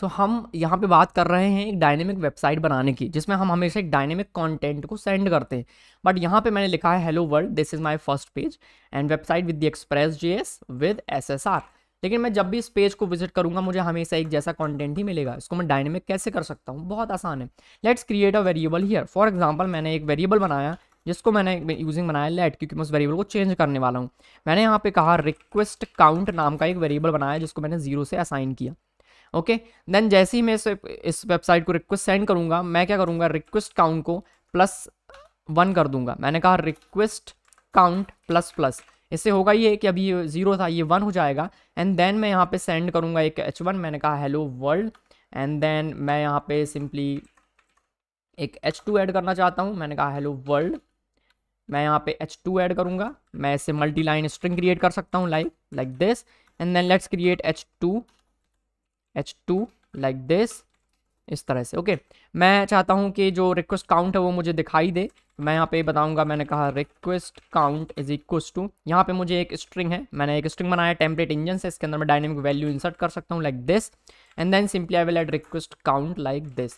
सो so, हम यहाँ पे बात कर रहे हैं एक डायनेमिक वेबसाइट बनाने की जिसमें हम हमेशा एक डायनेमिक कंटेंट को सेंड करते हैं बट यहाँ पे मैंने लिखा है hello world this is my first page and website with the Express J S with S S R लेकिन मैं जब भी इस पेज को विजिट करूँगा मुझे हमेशा एक जैसा कॉन्टेंट ही मिलेगा इसको मैं डायनेमिक कैसे कर सकता हूँ बहुत आसान है let's create a variable here for example मैंने एक वेरिएबल बनाया जिसको मैंने यूजिंग बनाया लेट क्योंकि मैं उस वेरिएबल को चेंज करने वाला हूँ मैंने यहाँ पे कहा रिक्वेस्ट काउंट नाम का एक वेरिएबल बनाया जिसको मैंने जीरो से असाइन किया ओके देन जैसे ही मैं इस इस वेबसाइट को रिक्वेस्ट सेंड करूँगा मैं क्या करूँगा रिक्वेस्ट काउंट को प्लस वन कर दूंगा मैंने कहा रिक्वेस्ट काउंट प्लस प्लस इससे होगा ये कि अभी ये जीरो था ये वन हो जाएगा एंड देन मैं यहाँ पे सेंड करूँगा एक एच वन मैंने कहा हेलो वर्ल्ड एंड देन मैं यहाँ पे सिंपली एक एच टू ऐड करना चाहता हूँ मैंने कहा हेलो वर्ल्ड मैं यहाँ पे एच टू ऐड करूँगा मैं इसे मल्टी लाइन स्ट्रिंग क्रिएट कर सकता हूँ like like this and then let's create H two H two like this इस तरह से ओके मैं चाहता हूँ कि जो रिक्वेस्ट काउंट है वो मुझे दिखाई दे मैं यहाँ पे बताऊंगा मैंने कहा request count is equals to यहाँ पे मुझे एक स्ट्रिंग है मैंने एक स्ट्रिंग बनाया टेम्पलेट इंजन से इसके अंदर मैं डायनेमिक वैल्यू इंसर्ट कर सकता हूँ like this and then simply I will add request count like this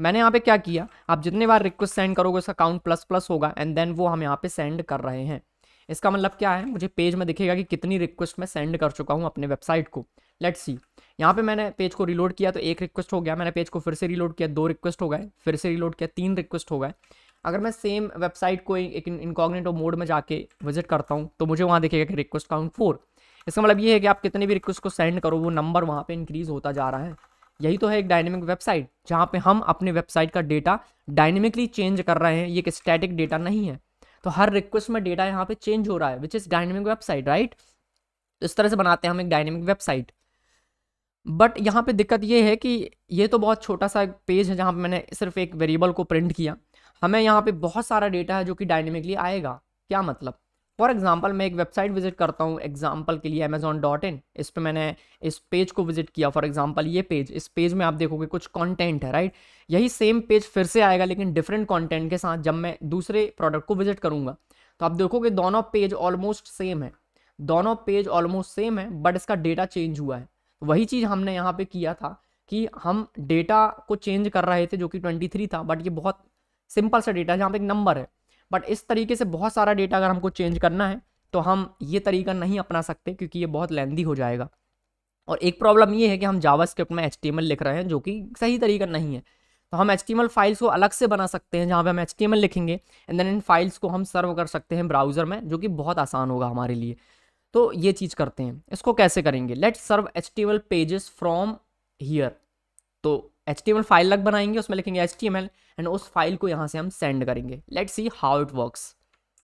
मैंने यहाँ पे क्या किया आप जितने बार रिक्वेस्ट सेंड करोगे उसका काउंट प्लस प्लस होगा एंड देन वो हम यहाँ पे सेंड कर रहे हैं इसका मतलब क्या है मुझे पेज में दिखेगा कि कितनी रिक्वेस्ट मैं सेंड कर चुका हूँ अपने वेबसाइट को लेट्स सी यहाँ पे मैंने पेज को रीलोड किया तो एक रिक्वेस्ट हो गया मैंने पेज को फिर से रीलोड किया दो रिक्वेस्ट हो गए फिर से रीलोड किया तीन रिक्वेस्ट हो गए अगर मैं सेम वेबसाइट को एक इनकॉग्नेटो मोड में जाके विजिट करता हूँ तो मुझे वहाँ दिखेगा कि रिक्वेस्ट काउंट फोर इसका मतलब ये है कि आप कितने भी रिक्वेस्ट को सेंड करो वो नंबर वहाँ पर इंक्रीज़ होता जा रहा है यही तो है एक डायनेमिक वेबसाइट जहाँ पे हम अपने वेबसाइट का डेटा डायनेमिकली चेंज कर रहे हैं ये एक स्टैटिक डेटा नहीं है तो हर रिक्वेस्ट में डेटा यहाँ पे चेंज हो रहा है which is dynamic website right इस तरह से बनाते हैं हम एक डायनेमिक वेबसाइट बट यहाँ पे दिक्कत ये है कि ये तो बहुत छोटा सा पेज है जहाँ पे मैंने सिर्फ एक वेरिएबल को प्रिंट किया हमें यहाँ पे बहुत सारा डेटा है जो कि डायनेमिकली आएगा क्या मतलब फॉर एग्जाम्पल मैं एक वेबसाइट विजिट करता हूँ एग्जाम्पल के लिए अमेजोन डॉट इन इस पर मैंने इस पेज को विजिट किया फॉर एग्जाम्पल ये पेज इस पेज में आप देखोगे कुछ कॉन्टेंट है राइट यही सेम पेज फिर से आएगा लेकिन डिफरेंट कॉन्टेंट के साथ जब मैं दूसरे प्रोडक्ट को विजिट करूँगा तो आप देखोगे दोनों पेज ऑलमोस्ट सेम है दोनों पेज ऑलमोस्ट सेम है बट इसका डेटा चेंज हुआ है वही चीज़ हमने यहाँ पे किया था कि हम डेटा को चेंज कर रहे थे जो कि 23 था बट ये बहुत सिंपल सा डेटा है जहाँ पे एक नंबर है बट इस तरीके से बहुत सारा डेटा अगर हमको चेंज करना है तो हम ये तरीका नहीं अपना सकते क्योंकि ये बहुत लेंदी हो जाएगा और एक प्रॉब्लम ये है कि हम जावा स्क्रिप्ट में एच लिख रहे हैं जो कि सही तरीका नहीं है तो हम एच फाइल्स को अलग से बना सकते हैं जहाँ पे हम एच लिखेंगे एंड देन इन फाइल्स को हम सर्व कर सकते हैं ब्राउज़र में जो कि बहुत आसान होगा हमारे लिए तो ये चीज़ करते हैं इसको कैसे करेंगे let serve H pages from here तो एच फाइल लग बनाएंगे उसमें लिखेंगे एच एंड उस फाइल को यहाँ से हम सेंड करेंगे let see how it works